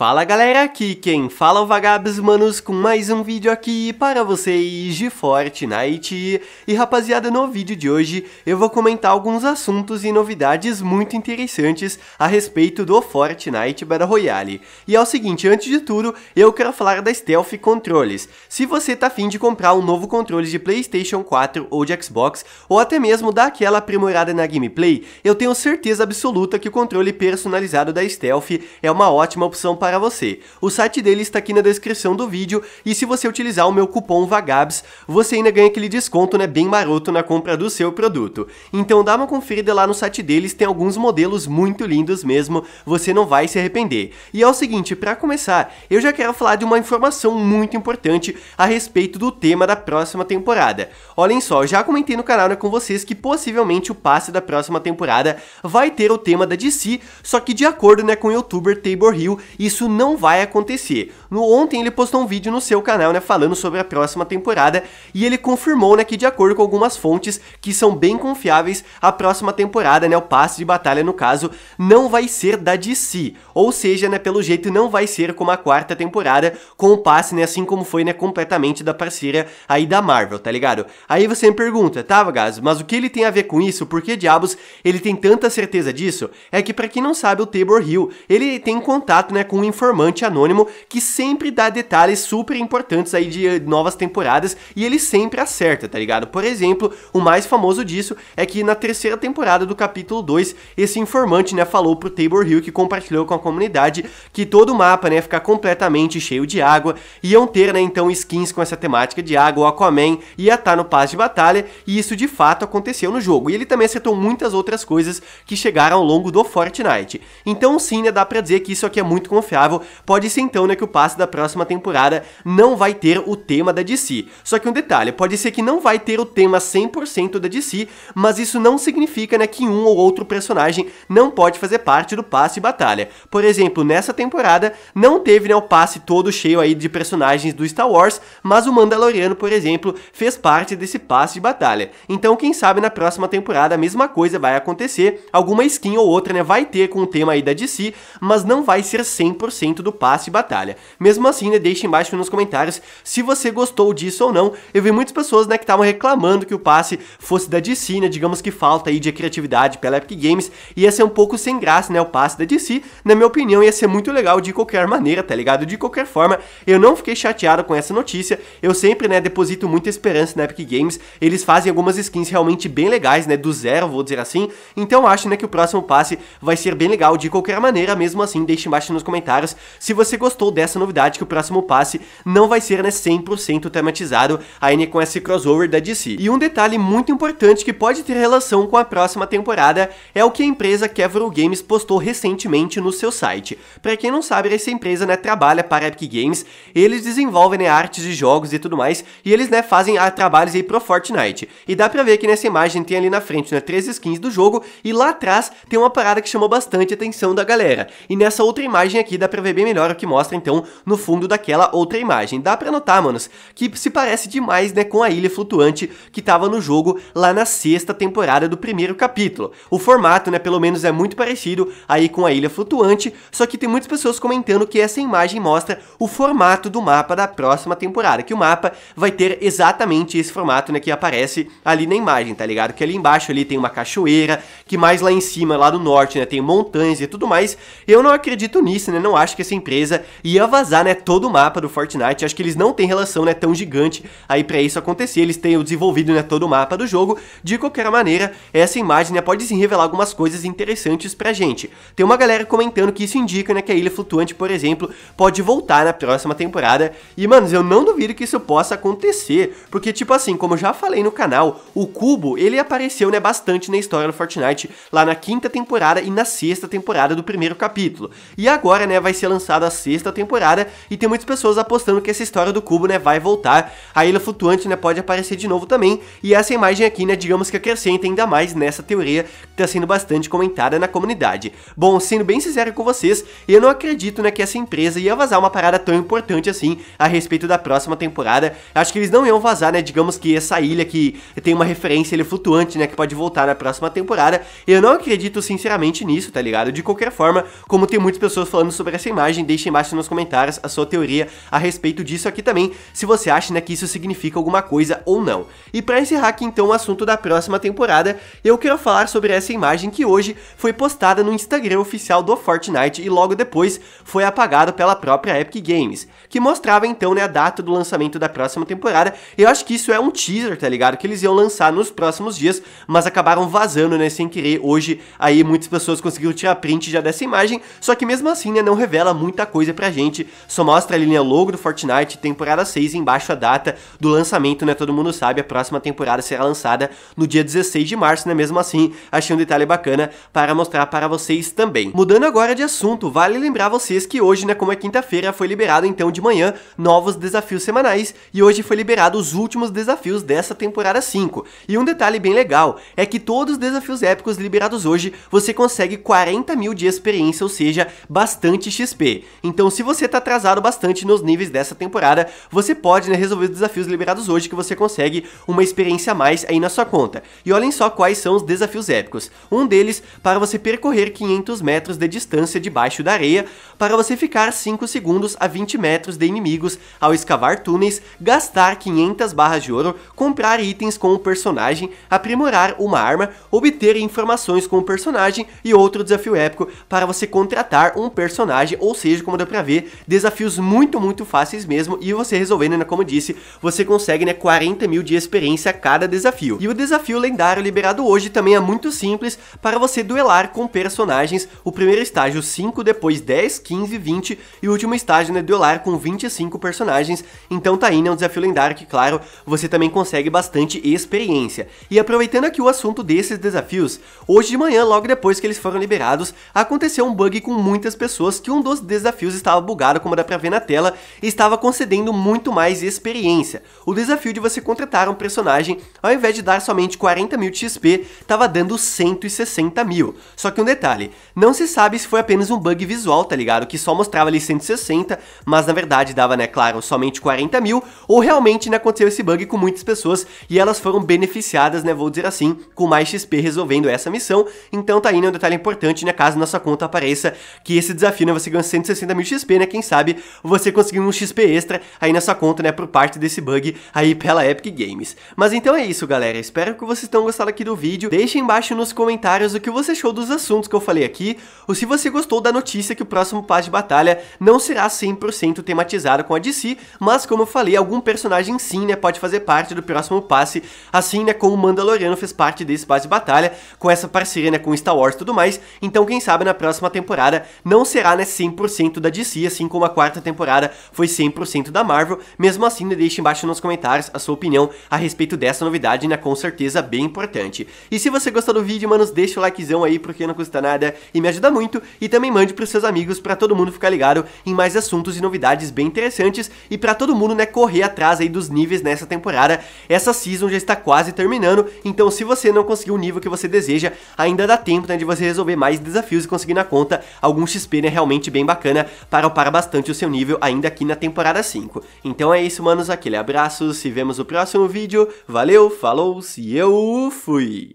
Fala galera, aqui quem fala é o Vagabs Manos com mais um vídeo aqui para vocês de Fortnite. E rapaziada, no vídeo de hoje eu vou comentar alguns assuntos e novidades muito interessantes a respeito do Fortnite Battle Royale. E é o seguinte, antes de tudo, eu quero falar da Stealth Controles. Se você tá afim de comprar um novo controle de Playstation 4 ou de Xbox, ou até mesmo dar aquela aprimorada na gameplay, eu tenho certeza absoluta que o controle personalizado da Stealth é uma ótima opção para para você. O site dele está aqui na descrição do vídeo e se você utilizar o meu cupom VAGABS, você ainda ganha aquele desconto né, bem maroto na compra do seu produto. Então dá uma conferida lá no site deles, tem alguns modelos muito lindos mesmo, você não vai se arrepender. E é o seguinte, para começar, eu já quero falar de uma informação muito importante a respeito do tema da próxima temporada. Olhem só, já comentei no canal né, com vocês que possivelmente o passe da próxima temporada vai ter o tema da DC, só que de acordo né, com o youtuber Tabor Hill, isso isso não vai acontecer. No ontem ele postou um vídeo no seu canal, né, falando sobre a próxima temporada e ele confirmou, né, que de acordo com algumas fontes que são bem confiáveis, a próxima temporada, né, o passe de batalha no caso, não vai ser da DC. Ou seja, né, pelo jeito não vai ser como a quarta temporada com o passe, né, assim como foi, né, completamente da parceira aí da Marvel, tá ligado? Aí você me pergunta, tá, Vagazo, mas o que ele tem a ver com isso? Por que diabos ele tem tanta certeza disso? É que para quem não sabe, o Tabor Hill, ele tem contato, né, com um informante anônimo que sempre dá detalhes super importantes aí de eh, novas temporadas e ele sempre acerta, tá ligado? Por exemplo, o mais famoso disso é que na terceira temporada do capítulo 2, esse informante, né, falou pro Tabor Hill que compartilhou com a comunidade que todo o mapa, né, ficar completamente cheio de água, iam ter, né, então skins com essa temática de água, o Aquaman ia estar tá no paz de batalha e isso de fato aconteceu no jogo. E ele também acertou muitas outras coisas que chegaram ao longo do Fortnite. Então sim, né, dá pra dizer que isso aqui é muito confiável confiável, pode ser então né, que o passe da próxima temporada não vai ter o tema da DC. Só que um detalhe, pode ser que não vai ter o tema 100% da DC, mas isso não significa né, que um ou outro personagem não pode fazer parte do passe e batalha. Por exemplo, nessa temporada não teve né, o passe todo cheio aí de personagens do Star Wars, mas o Mandaloriano, por exemplo, fez parte desse passe de batalha. Então quem sabe na próxima temporada a mesma coisa vai acontecer, alguma skin ou outra né, vai ter com o tema aí da DC, mas não vai ser 100% 100% do passe e batalha. Mesmo assim, né, deixe embaixo nos comentários se você gostou disso ou não. Eu vi muitas pessoas né, que estavam reclamando que o passe fosse da DC, né, digamos que falta aí de criatividade pela Epic Games, ia ser um pouco sem graça né, o passe da DC, na minha opinião ia ser muito legal de qualquer maneira, tá ligado? De qualquer forma, eu não fiquei chateado com essa notícia, eu sempre né, deposito muita esperança na Epic Games, eles fazem algumas skins realmente bem legais, né, do zero, vou dizer assim, então acho né, que o próximo passe vai ser bem legal de qualquer maneira, mesmo assim deixe embaixo nos comentários comentários se você gostou dessa novidade que o próximo passe não vai ser né, 100% tematizado ainda com esse crossover da DC. E um detalhe muito importante que pode ter relação com a próxima temporada é o que a empresa Kevro Games postou recentemente no seu site. Para quem não sabe, essa empresa né, trabalha para Epic Games, eles desenvolvem né, artes de jogos e tudo mais, e eles né, fazem ah, trabalhos aí pro Fortnite. E dá pra ver que nessa imagem tem ali na frente né, três skins do jogo, e lá atrás tem uma parada que chamou bastante a atenção da galera. E nessa outra imagem aqui dá pra ver bem melhor o que mostra, então, no fundo daquela outra imagem. Dá pra notar, manos, que se parece demais, né, com a ilha flutuante que tava no jogo lá na sexta temporada do primeiro capítulo. O formato, né, pelo menos é muito parecido aí com a ilha flutuante, só que tem muitas pessoas comentando que essa imagem mostra o formato do mapa da próxima temporada, que o mapa vai ter exatamente esse formato, né, que aparece ali na imagem, tá ligado? Que ali embaixo ali tem uma cachoeira, que mais lá em cima, lá do norte, né, tem montanhas e tudo mais. Eu não acredito nisso, né, não não acho que essa empresa ia vazar, né, todo o mapa do Fortnite. Acho que eles não têm relação, né, tão gigante aí para isso acontecer. Eles tenham desenvolvido, né, todo o mapa do jogo. De qualquer maneira, essa imagem, né, pode sim revelar algumas coisas interessantes pra gente. Tem uma galera comentando que isso indica, né, que a Ilha Flutuante, por exemplo, pode voltar na próxima temporada. E, manos, eu não duvido que isso possa acontecer, porque, tipo assim, como eu já falei no canal, o Cubo, ele apareceu, né, bastante na história do Fortnite, lá na quinta temporada e na sexta temporada do primeiro capítulo. E agora, né, vai ser lançada a sexta temporada e tem muitas pessoas apostando que essa história do cubo, né, vai voltar. A ilha flutuante, né, pode aparecer de novo também. E essa imagem aqui, né, digamos que acrescenta ainda mais nessa teoria que tá sendo bastante comentada na comunidade. Bom, sendo bem sincero com vocês, eu não acredito, né, que essa empresa ia vazar uma parada tão importante assim a respeito da próxima temporada. Acho que eles não iam vazar, né, digamos que essa ilha que tem uma referência ele flutuante, né, que pode voltar na próxima temporada. Eu não acredito sinceramente nisso, tá ligado? De qualquer forma, como tem muitas pessoas falando sobre sobre essa imagem, deixe embaixo nos comentários a sua teoria a respeito disso aqui também, se você acha né, que isso significa alguma coisa ou não. E para encerrar aqui então o assunto da próxima temporada, eu quero falar sobre essa imagem que hoje foi postada no Instagram oficial do Fortnite e logo depois foi apagada pela própria Epic Games, que mostrava então né, a data do lançamento da próxima temporada. Eu acho que isso é um teaser, tá ligado? Que eles iam lançar nos próximos dias, mas acabaram vazando, né, sem querer. Hoje aí muitas pessoas conseguiram tirar print já dessa imagem, só que mesmo assim, né, não revela muita coisa pra gente, só mostra ali o logo do Fortnite, temporada 6, embaixo a data do lançamento, né? Todo mundo sabe, a próxima temporada será lançada no dia 16 de março, né? Mesmo assim, achei um detalhe bacana para mostrar para vocês também. Mudando agora de assunto, vale lembrar vocês que hoje, né, como é quinta-feira, foi liberado então de manhã novos desafios semanais e hoje foi liberado os últimos desafios dessa temporada 5. E um detalhe bem legal é que todos os desafios épicos liberados hoje, você consegue 40 mil de experiência, ou seja, bastante bastante XP. Então se você tá atrasado bastante nos níveis dessa temporada, você pode né, resolver os desafios liberados hoje que você consegue uma experiência a mais aí na sua conta. E olhem só quais são os desafios épicos. Um deles para você percorrer 500 metros de distância debaixo da areia, para você ficar 5 segundos a 20 metros de inimigos ao escavar túneis, gastar 500 barras de ouro, comprar itens com o personagem, aprimorar uma arma, obter informações com o personagem e outro desafio épico para você contratar um personagem personagem, ou seja, como deu pra ver, desafios muito, muito fáceis mesmo, e você resolvendo, né, como disse, você consegue, né, 40 mil de experiência a cada desafio. E o desafio lendário liberado hoje também é muito simples para você duelar com personagens, o primeiro estágio 5, depois 10, 15, 20, e o último estágio, né, duelar com 25 personagens, então tá aí, né, um desafio lendário que, claro, você também consegue bastante experiência. E aproveitando aqui o assunto desses desafios, hoje de manhã, logo depois que eles foram liberados, aconteceu um bug com muitas pessoas que um dos desafios estava bugado, como dá pra ver na tela, e estava concedendo muito mais experiência. O desafio de você contratar um personagem, ao invés de dar somente 40 mil de XP, estava dando 160 mil. Só que um detalhe, não se sabe se foi apenas um bug visual, tá ligado? Que só mostrava ali 160, mas na verdade dava, né, claro, somente 40 mil, ou realmente né, aconteceu esse bug com muitas pessoas e elas foram beneficiadas, né, vou dizer assim, com mais XP resolvendo essa missão. Então tá aí né, um detalhe importante, né, caso nossa sua conta apareça que esse desafio né, você ganha 160 mil XP, né? Quem sabe você conseguindo um XP extra aí na sua conta, né? Por parte desse bug aí pela Epic Games. Mas então é isso, galera. Espero que vocês tenham gostado aqui do vídeo. Deixe embaixo nos comentários o que você achou dos assuntos que eu falei aqui, ou se você gostou da notícia que o próximo passe de batalha não será 100% tematizado com a DC, mas como eu falei, algum personagem sim, né? Pode fazer parte do próximo passe, assim, né? Como o Mandaloriano fez parte desse passe de batalha, com essa parceria, né? Com Star Wars e tudo mais. Então, quem sabe na próxima temporada não será, né? é 100% da DC, assim como a quarta temporada foi 100% da Marvel. Mesmo assim, me deixe embaixo nos comentários a sua opinião a respeito dessa novidade, né? Com certeza bem importante. E se você gostou do vídeo, manos, deixa o likezão aí, porque não custa nada e me ajuda muito. E também mande pros seus amigos para todo mundo ficar ligado em mais assuntos e novidades bem interessantes e para todo mundo, né, correr atrás aí dos níveis nessa temporada. Essa season já está quase terminando, então se você não conseguiu o nível que você deseja, ainda dá tempo, né, de você resolver mais desafios e conseguir na conta algum XP, né, realmente realmente bem bacana para upar bastante o seu nível ainda aqui na temporada 5. Então é isso, manos, aquele abraço, se vemos no próximo vídeo, valeu, falou, se eu fui!